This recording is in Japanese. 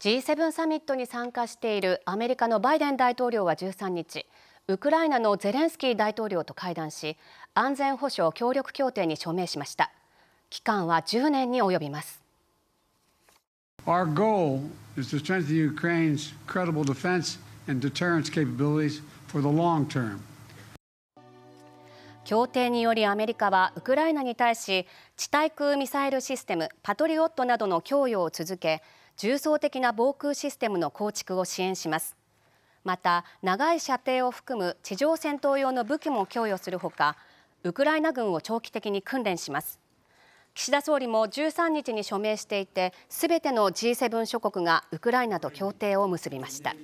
G7 サミットに参加しているアメリカのバイデン大統領は13日ウクライナのゼレンスキー大統領と会談し安全保障協力協定に署名しました期間は10年に及びます Our goal is to strengthen Ukraine's credible defense and deterrence capabilities for the long term 協定によりアメリカはウクライナに対し地対空ミサイルシステムパトリオットなどの供与を続け重層的な防空システムの構築を支援しますまた長い射程を含む地上戦闘用の武器も供与するほかウクライナ軍を長期的に訓練します岸田総理も13日に署名していてすべての G7 諸国がウクライナと協定を結びました。